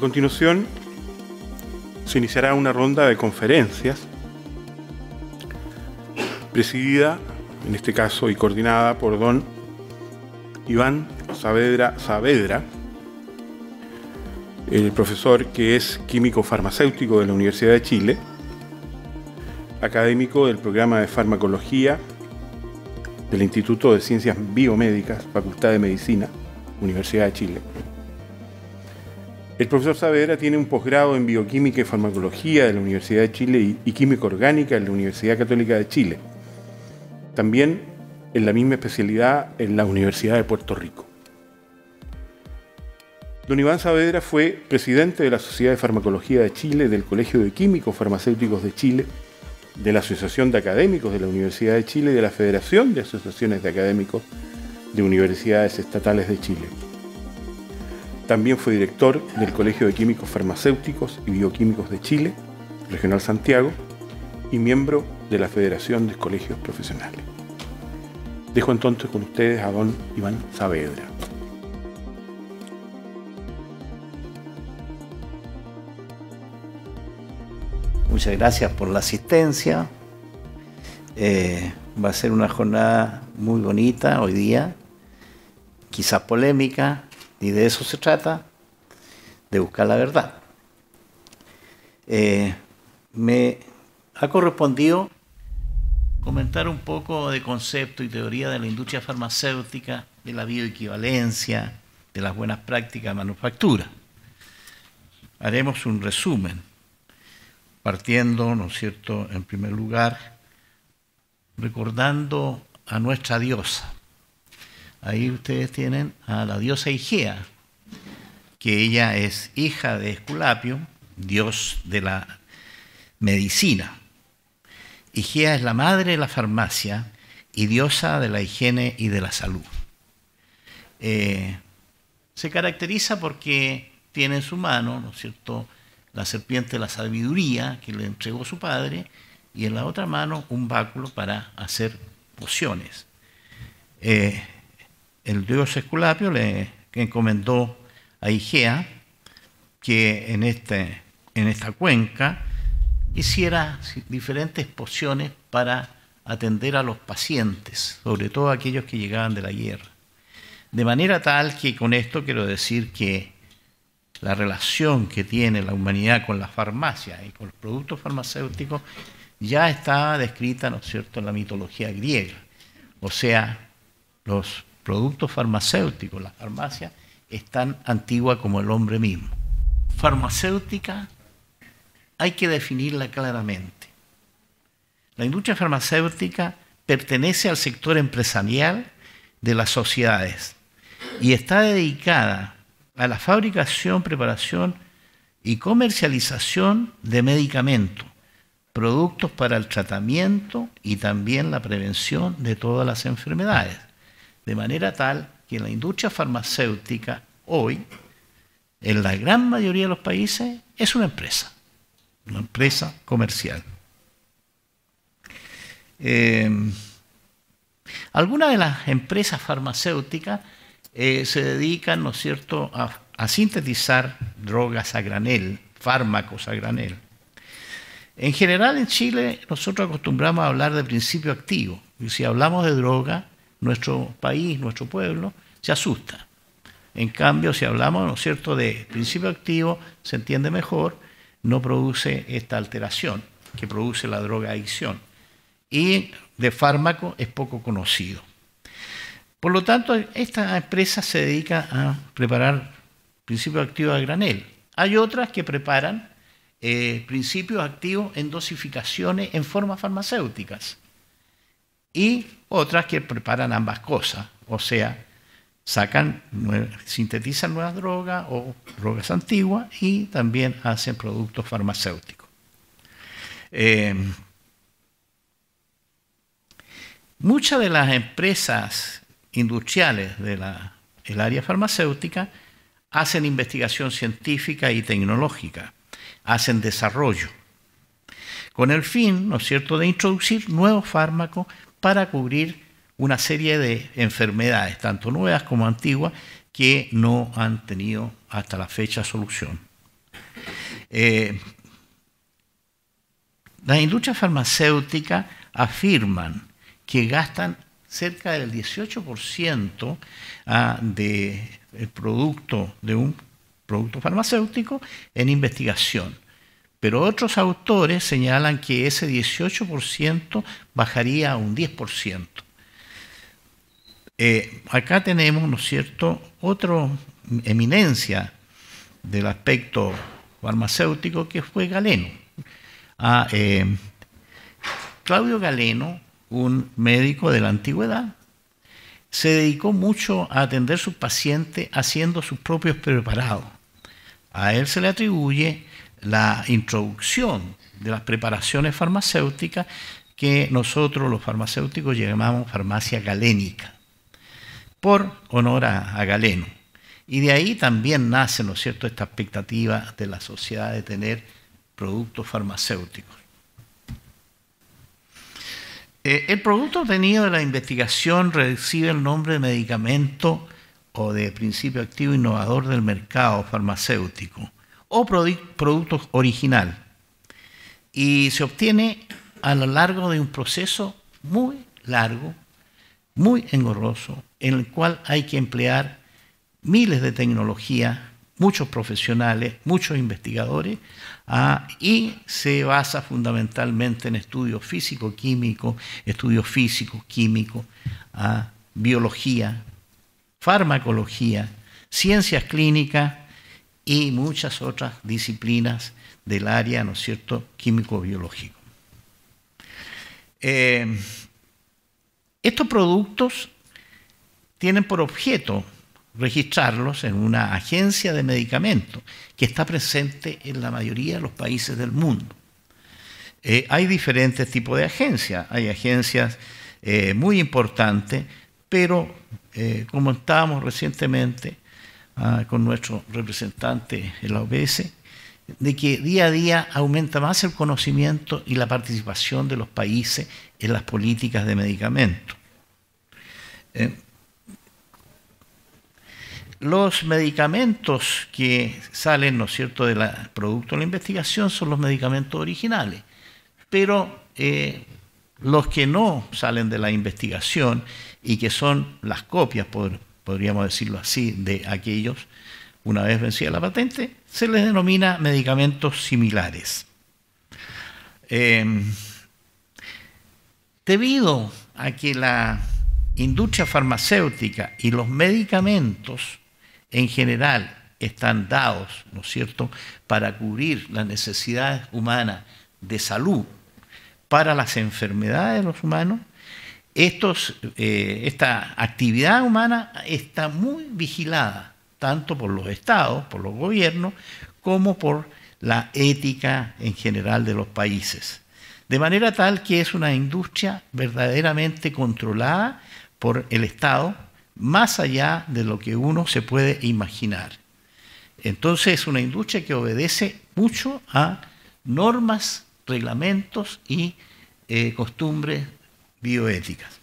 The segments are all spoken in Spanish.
continuación, se iniciará una ronda de conferencias presidida, en este caso, y coordinada por don Iván Saavedra Saavedra, el profesor que es químico farmacéutico de la Universidad de Chile, académico del programa de farmacología del Instituto de Ciencias Biomédicas, Facultad de Medicina, Universidad de Chile, el profesor Saavedra tiene un posgrado en bioquímica y farmacología de la Universidad de Chile y, química orgánica de la Universidad Católica de Chile. También en la misma especialidad en la Universidad de Puerto Rico. Don Iván Saavedra fue presidente de la Sociedad de Farmacología de Chile, del Colegio de Químicos Farmacéuticos de Chile, de la Asociación de Académicos de la Universidad de Chile y de la Federación de Asociaciones de Académicos de Universidades Estatales de Chile. También fue director del Colegio de Químicos Farmacéuticos y Bioquímicos de Chile, Regional Santiago, y miembro de la Federación de Colegios Profesionales. Dejo entonces con ustedes a don Iván Saavedra. Muchas gracias por la asistencia. Eh, va a ser una jornada muy bonita hoy día, quizás polémica, y de eso se trata, de buscar la verdad. Eh, me ha correspondido comentar un poco de concepto y teoría de la industria farmacéutica, de la bioequivalencia, de las buenas prácticas de manufactura. Haremos un resumen, partiendo, ¿no es cierto?, en primer lugar, recordando a nuestra diosa, Ahí ustedes tienen a la diosa Igea, que ella es hija de Esculapio, dios de la medicina. Igea es la madre de la farmacia y diosa de la higiene y de la salud. Eh, se caracteriza porque tiene en su mano, ¿no es cierto?, la serpiente de la sabiduría que le entregó su padre y en la otra mano un báculo para hacer pociones. Eh, el dios Esculapio le encomendó a Igea que en, este, en esta cuenca hiciera diferentes pociones para atender a los pacientes, sobre todo aquellos que llegaban de la guerra. De manera tal que con esto quiero decir que la relación que tiene la humanidad con la farmacia y con los productos farmacéuticos ya está descrita, ¿no es cierto?, en la mitología griega. O sea, los productos farmacéuticos, la farmacia es tan antigua como el hombre mismo. Farmacéutica hay que definirla claramente. La industria farmacéutica pertenece al sector empresarial de las sociedades y está dedicada a la fabricación, preparación y comercialización de medicamentos, productos para el tratamiento y también la prevención de todas las enfermedades de manera tal que la industria farmacéutica hoy, en la gran mayoría de los países, es una empresa, una empresa comercial. Em, algunas de las empresas farmacéuticas eh, se dedican, ¿no es cierto?, a, a, sintetizar drogas a granel, fármacos a granel. En general en Chile nosotros acostumbramos a hablar de principio activo. Y si hablamos de droga, nuestro país, nuestro pueblo, se asusta. En cambio, si hablamos, ¿no es cierto?, de principio activo, se entiende mejor, no produce esta alteración que produce la droga adicción. Y de fármaco es poco conocido. Por lo tanto, esta empresa se dedica a preparar principio activo a granel. Hay otras que preparan eh, principios activos en dosificaciones en formas farmacéuticas y otras que preparan ambas cosas, o sea, sacan, sintetizan nuevas drogas o drogas antiguas y también hacen productos farmacéuticos. Eh, muchas de las empresas industriales del área farmacéutica hacen investigación científica y tecnológica, hacen desarrollo, con el fin, ¿no es cierto?, de introducir nuevos fármacos para cubrir una serie de enfermedades, tanto nuevas como antiguas, que no han tenido hasta la fecha solución. Eh, las industrias farmacéuticas afirman que gastan cerca del 18% ah, del producto de un producto farmacéutico en investigación. Pero otros autores señalan que ese 18% bajaría a un 10%. Eh, acá tenemos, ¿no es cierto?, otra eminencia del aspecto farmacéutico que fue Galeno. Ah, eh, Claudio Galeno, un médico de la antigüedad, se dedicó mucho a atender a sus pacientes haciendo sus propios preparados. A él se le atribuye la introducción de las preparaciones farmacéuticas que nosotros los farmacéuticos llamamos farmacia galénica, por honor a, Galeno. Y de ahí también nace, ¿no es cierto?, esta expectativa de la sociedad de tener productos farmacéuticos. Eh, el producto obtenido de la investigación recibe el nombre de medicamento o de principio activo innovador del mercado farmacéutico o productos original. Y se obtiene a lo largo de un proceso muy largo, muy engorroso, en el cual hay que emplear miles de tecnologías, muchos profesionales, muchos investigadores, ah, y se basa fundamentalmente en estudios físico-químicos, estudios físicos, químicos, ah, biología, farmacología, ciencias clínicas y muchas otras disciplinas del área, ¿no es cierto?, químico-biológico. Eh, estos productos tienen por objeto registrarlos en una agencia de medicamentos que está presente en la mayoría de los países del mundo. Eh, hay diferentes tipos de agencias, hay agencias eh, muy importantes, pero como estábamos recientemente, Ah, con nuestro representante en la OBS, de que día a día aumenta más el conocimiento y la participación de los países en las políticas de medicamentos. Eh, los medicamentos que salen, ¿no es cierto?, del producto de la investigación son los medicamentos originales, pero eh, los que no salen de la investigación y que son las copias, por, podríamos decirlo así, de aquellos, una vez vencida la patente, se les denomina medicamentos similares. Eh, debido a que la industria farmacéutica y los medicamentos en general están dados, ¿no es cierto?, para cubrir las necesidades humanas de salud para las enfermedades de los humanos, eh, esta actividad humana está muy vigilada, tanto por los estados, por los gobiernos, como por la ética en general de los países. De manera tal que es una industria verdaderamente controlada por el Estado, más allá de lo que uno se puede imaginar. Entonces es una industria que obedece mucho a normas, reglamentos y eh, costumbres bioéticas.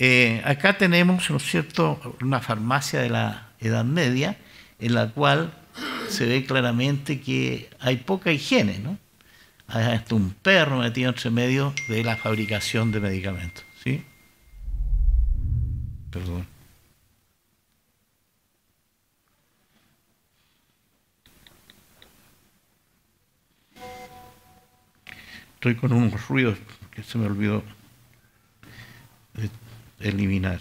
Eh, acá tenemos, ¿no es cierto?, una farmacia de la Edad Media en la cual se ve claramente que hay poca higiene, ¿no? Hay hasta un perro metido entre medio de la fabricación de medicamentos, ¿sí? Perdón. Estoy con unos ruidos que se me olvidó eliminar.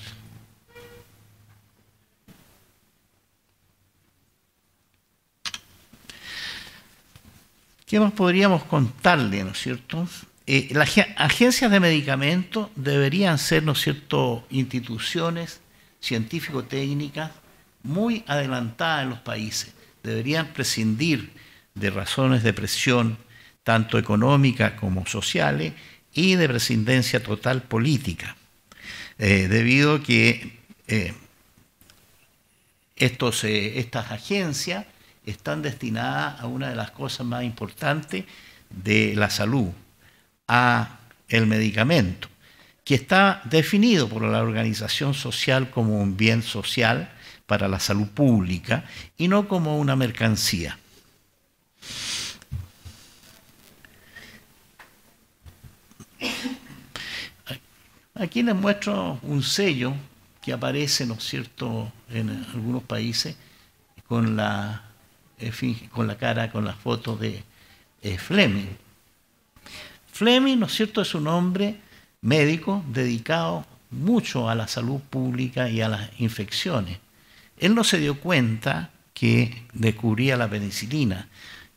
¿Qué más podríamos contarle, cierto? Eh, las agencias de medicamentos deberían ser, ¿no es cierto?, instituciones científico-técnicas muy adelantadas en los países. Deberían prescindir de razones de presión, tanto económicas como sociales, y de prescindencia total política, eh, debido a que eh, eh, estas agencias están destinadas a una de las cosas más importantes de la salud, a el medicamento, que está definido por la organización social como un bien social para la salud pública y no como una mercancía. Aquí les muestro un sello que aparece, ¿no es cierto?, en algunos países con la, cara, con la foto de eh, Fleming. Fleming, ¿no es cierto?, es un hombre médico dedicado mucho a la salud pública y a las infecciones. Él no se dio cuenta que descubría la penicilina.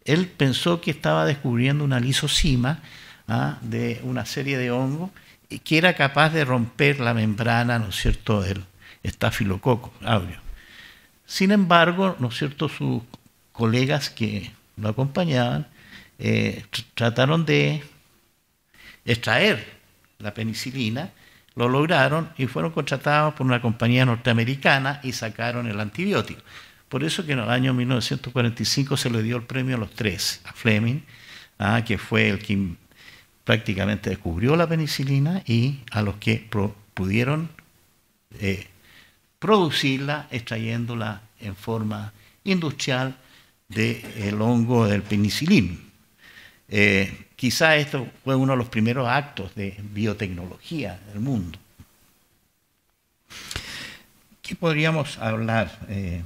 Él pensó que estaba descubriendo una lisocima ¿ah? de una serie de hongos que era capaz de romper la membrana, ¿no es cierto?, del estafilococo aureo. Sin embargo, ¿no es cierto?, sus colegas que lo acompañaban eh, trataron de extraer la penicilina, lo lograron y fueron contratados por una compañía norteamericana y sacaron el antibiótico. Por eso que en el año 1945 se le dio el premio a los tres, a Fleming, ah, que fue el que prácticamente descubrió la penicilina y a los que pudieron eh, producirla extrayéndola en forma industrial del hongo del penicilín. Eh, quizá esto fue uno de los primeros actos de biotecnología del mundo. ¿Qué podríamos hablar? Eh,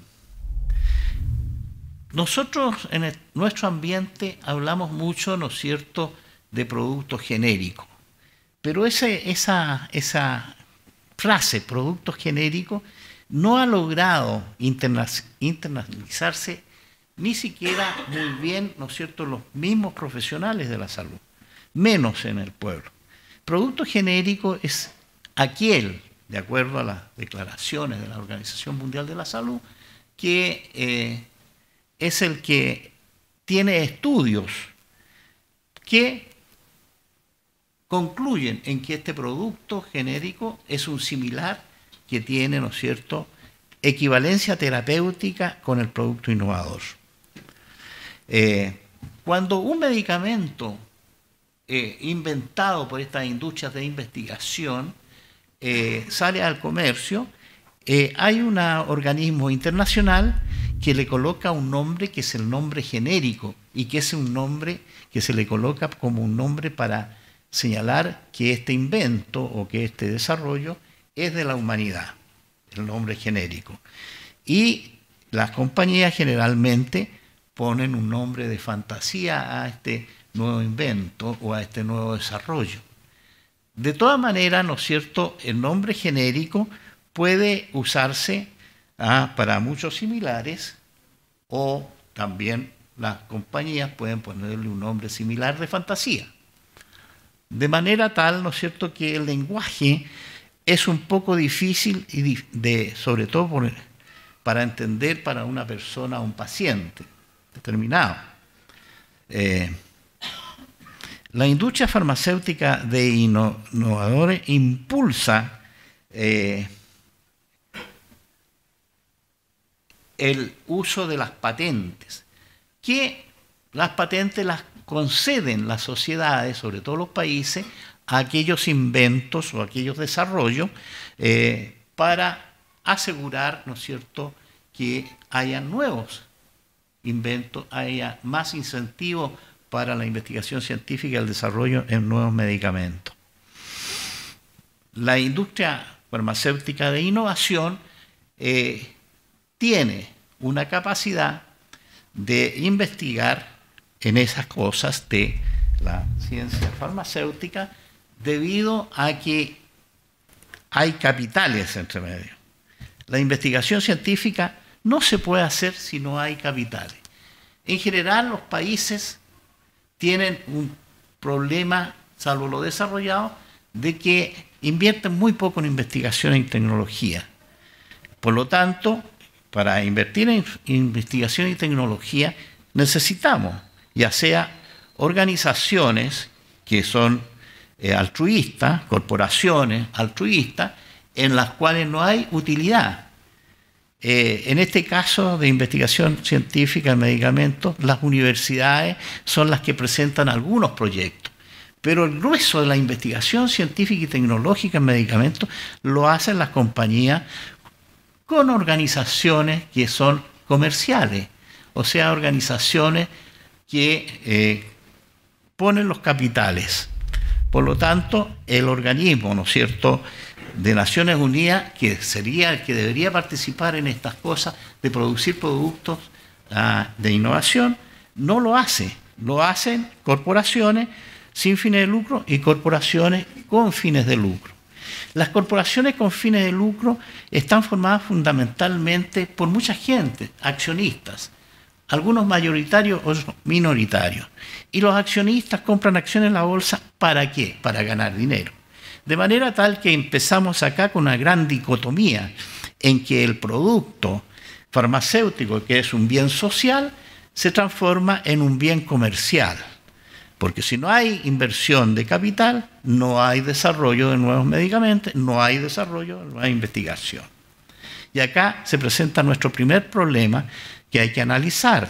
nosotros en nuestro ambiente hablamos mucho, ¿no es cierto?, de producto genérico, Pero ese, esa, esa frase, producto genérico, no ha logrado internacionalizarse ni siquiera muy bien, ¿no es cierto?, los mismos profesionales de la salud, menos en el pueblo. Producto genérico es aquel, de acuerdo a las declaraciones de la Organización Mundial de la Salud, que eh, es el que tiene estudios que concluyen en que este producto genérico es un similar que tiene, ¿no es cierto?, equivalencia terapéutica con el producto innovador. Eh, cuando un medicamento eh, inventado por estas industrias de investigación eh, sale al comercio, hay un organismo internacional que le coloca un nombre que es el nombre genérico y que es un nombre que se le coloca como un nombre para señalar que este invento o que este desarrollo es de la humanidad, el nombre genérico. Y las compañías generalmente ponen un nombre de fantasía a este nuevo invento o a este nuevo desarrollo. De todas maneras, ¿no es cierto?, el nombre genérico puede usarse ah, para muchos similares o también las compañías pueden ponerle un nombre similar de fantasía. De manera tal, ¿no es cierto?, que el lenguaje es un poco difícil, y sobre todo para entender para una persona, un paciente determinado. Eh, la industria farmacéutica de innovadores impulsa eh, el uso de las patentes, ¿Qué las patentes las conceden las sociedades, sobre todo los países, aquellos inventos o aquellos desarrollos eh, para asegurar, ¿no es cierto?, que haya nuevos inventos, haya más incentivos para la investigación científica y el desarrollo en nuevos medicamentos. La industria farmacéutica de innovación eh, tiene una capacidad de investigar en esas cosas de la ciencia farmacéutica debido a que hay capitales entre medio. La investigación científica no se puede hacer si no hay capitales. En general, los países tienen un problema, salvo lo desarrollado, de que invierten muy poco en investigación y tecnología. Por lo tanto, para invertir en investigación y tecnología necesitamos ya sea organizaciones que son eh, altruistas, corporaciones altruistas, en las cuales no hay utilidad. Eh, en este caso de investigación científica en medicamentos, las universidades son las que presentan algunos proyectos, pero el grueso de la investigación científica y tecnológica en medicamentos lo hacen las compañías con organizaciones que son comerciales, o sea, organizaciones que eh, ponen los capitales. Por lo tanto, el organismo, ¿no es cierto?, de Naciones Unidas, que sería el que debería participar en estas cosas, de producir productos ah, de innovación, no lo hace. Lo hacen corporaciones sin fines de lucro y corporaciones con fines de lucro. Las corporaciones con fines de lucro están formadas fundamentalmente por mucha gente, accionistas, algunos mayoritarios, otros minoritarios. Y los accionistas compran acciones en la bolsa para qué? Para ganar dinero. De manera tal que empezamos acá con una gran dicotomía en que el producto farmacéutico, que es un bien social, se transforma en un bien comercial. Porque si no hay inversión de capital, no hay desarrollo de nuevos medicamentos, no hay desarrollo no hay investigación. Y acá se presenta nuestro primer problema que hay que analizar.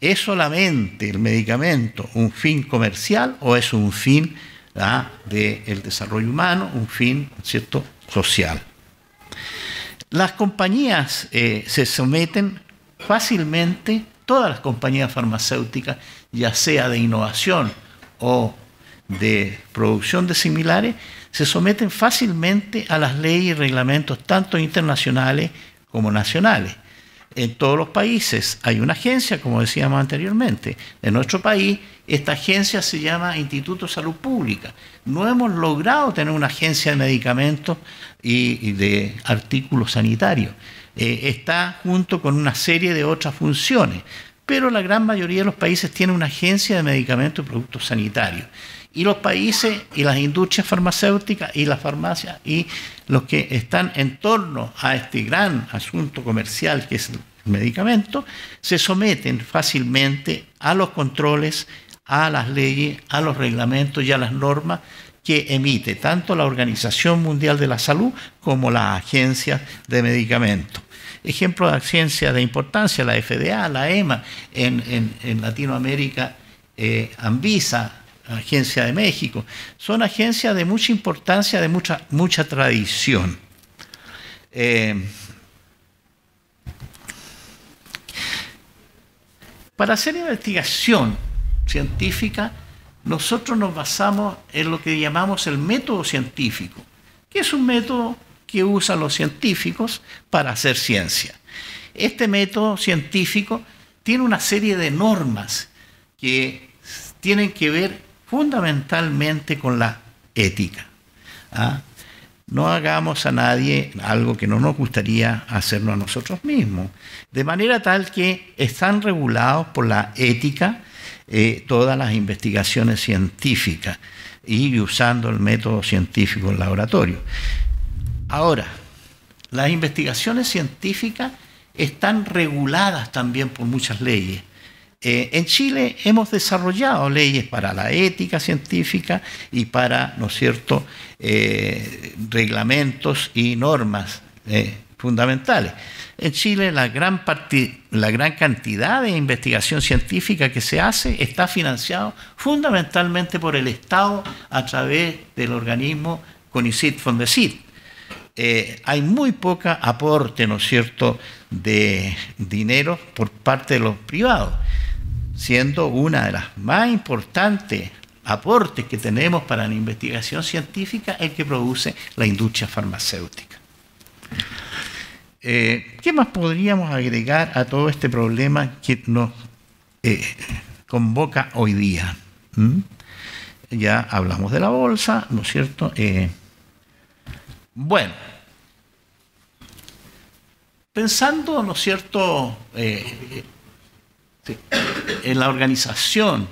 ¿Es solamente el medicamento un fin comercial o es un fin ah, del desarrollo humano, un fin ¿cierto? social? Las compañías eh, se someten fácilmente, todas las compañías farmacéuticas, ya sea de innovación o de producción de similares, se someten fácilmente a las leyes y reglamentos tanto internacionales como nacionales en todos los países hay una agencia, como decíamos anteriormente. En nuestro país, esta agencia se llama Instituto de Salud Pública. No hemos logrado tener una agencia de medicamentos y, de artículos sanitarios. Eh, está junto con una serie de otras funciones pero la gran mayoría de los países tiene una agencia de medicamentos y productos sanitarios. Y los países y las industrias farmacéuticas y las farmacias y los que están en torno a este gran asunto comercial que es el medicamento, se someten fácilmente a los controles, a las leyes, a los reglamentos y a las normas que emite tanto la Organización Mundial de la Salud como la agencia de medicamentos. Ejemplo de ciencia de importancia, la FDA, la EMA, en, Latinoamérica, eh, Anvisa, Agencia de México. Son agencias de mucha importancia, de mucha, mucha tradición. Eh, para hacer investigación científica, nosotros nos basamos en lo que llamamos el método científico, que es un método que usan los científicos para hacer ciencia. Este método científico tiene una serie de normas que tienen que ver fundamentalmente con la ética. ¿ah? No hagamos a nadie algo que no nos gustaría hacerlo a nosotros mismos. De manera tal que están regulados por la ética eh, todas las investigaciones científicas y usando el método científico en laboratorio. Ahora, las investigaciones científicas están reguladas también por muchas leyes. Eh, en Chile hemos desarrollado leyes para la ética científica y para, ¿no es cierto?, eh, reglamentos y normas eh, fundamentales. En Chile la gran, la gran cantidad de investigación científica que se hace está financiado fundamentalmente por el Estado a través del organismo CONICIT-FONDECIT. Eh, hay muy poca aporte, ¿no es cierto?, de dinero por parte de los privados, siendo una de las más importantes aportes que tenemos para la investigación científica el que produce la industria farmacéutica. Eh, ¿Qué más podríamos agregar a todo este problema que nos eh, convoca hoy día? ¿Mm? Ya hablamos de la bolsa, ¿no es cierto? Bueno, pensando, ¿no cierto?, eh, en la organización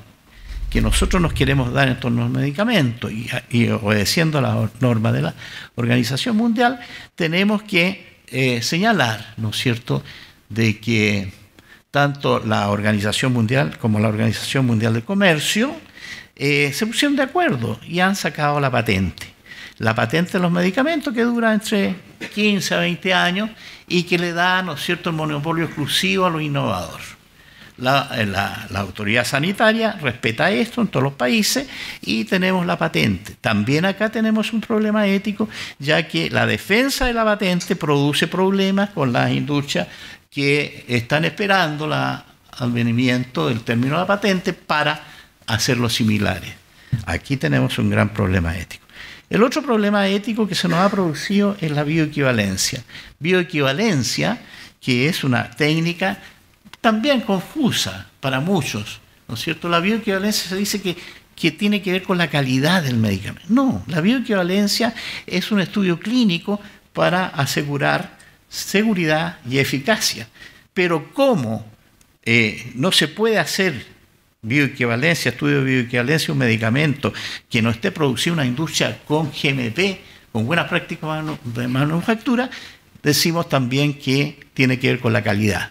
que nosotros nos queremos dar en torno al medicamento medicamentos y, obedeciendo a la norma de la Organización Mundial, tenemos que eh, señalar, ¿no es cierto?, de que tanto la Organización Mundial como la Organización Mundial de Comercio eh, se pusieron de acuerdo y han sacado la patente la patente de los medicamentos que dura entre 15 a 20 años y que le da, cierto?, el monopolio exclusivo a los innovadores. Eh, la, autoridad sanitaria respeta esto en todos los países y tenemos la patente. También acá tenemos un problema ético, ya que la defensa de la patente produce problemas con las industrias que están esperando el advenimiento del término de la patente para hacerlo similares. Aquí tenemos un gran problema ético. El otro problema ético que se nos ha producido es la bioequivalencia. Bioequivalencia, que es una técnica también confusa para muchos, ¿no es cierto? La bioequivalencia se dice que, tiene que ver con la calidad del medicamento. No, la bioequivalencia es un estudio clínico para asegurar seguridad y eficacia. Pero cómo eh, no se puede hacer bioequivalencia, estudio de bioequivalencia, un medicamento que no esté producido en una industria con GMP, con buenas prácticas de manufactura, decimos también que tiene que ver con la calidad.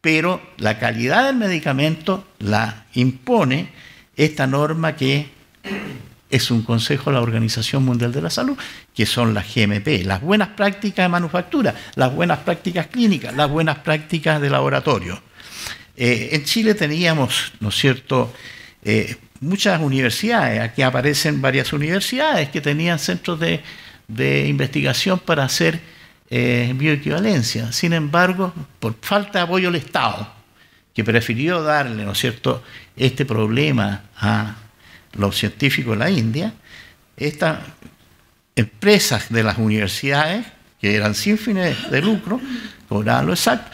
Pero la calidad del medicamento la impone esta norma que es un consejo de la Organización Mundial de la Salud, que son las GMP, las buenas prácticas de manufactura, las buenas prácticas clínicas, las buenas prácticas de laboratorio. Eh, en Chile teníamos, ¿no es cierto?, eh, muchas universidades, aquí aparecen varias universidades que tenían centros de, investigación para hacer eh, bioequivalencia. Sin embargo, por falta de apoyo del Estado, que prefirió darle, ¿no es cierto?, este problema a los científicos de la India, estas empresas de las universidades, que eran sin fines de lucro, cobraban lo exacto,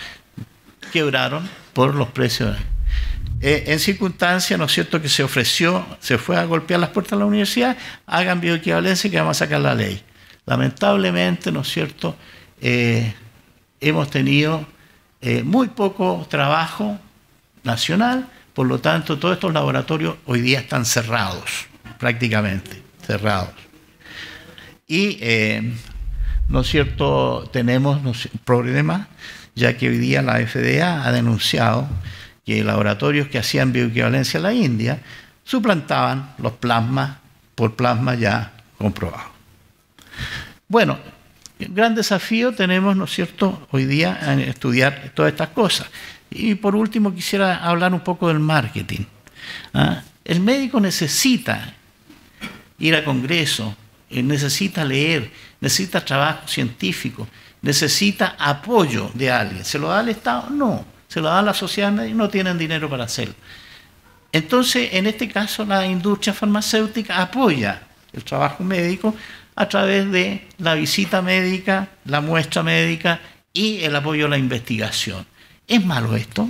quebraron por los precios. Eh, en circunstancias, ¿no es cierto?, que se ofreció, se fue a golpear las puertas de la universidad, hagan bioequivalencia y que vamos a sacar la ley. Lamentablemente, ¿no es cierto?, eh, hemos tenido eh, muy poco trabajo nacional, por lo tanto, todos estos laboratorios hoy día están cerrados, prácticamente, cerrados. Y, ¿no es cierto?, tenemos problemas ya que hoy día la FDA ha denunciado que laboratorios que hacían bioequivalencia en la India suplantaban los plasmas por plasma ya comprobado. Bueno, gran desafío tenemos, ¿no es cierto?, hoy día en estudiar todas estas cosas. Y por último quisiera hablar un poco del marketing. ¿ah? El médico necesita ir a congreso, eh, necesita leer, necesita trabajo científico, necesita apoyo de alguien. ¿Se lo da al Estado? No. ¿Se lo da la sociedad? y No tienen dinero para hacerlo. Entonces, en este caso, la industria farmacéutica apoya el trabajo médico a través de la visita médica, la muestra médica y el apoyo a la investigación. ¿Es malo esto?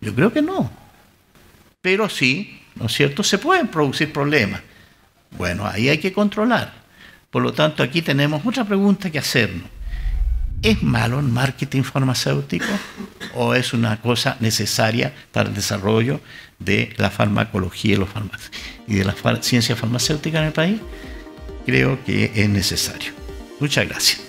Yo creo que no. Pero sí, ¿no es cierto? Se pueden producir problemas. Bueno, ahí hay que controlar. Por lo tanto, aquí tenemos otra pregunta que hacernos. ¿Es malo el marketing farmacéutico o es una cosa necesaria para el desarrollo de la farmacología y, los y de la ciencia farmacéutica en el país? Creo que es necesario. Muchas gracias.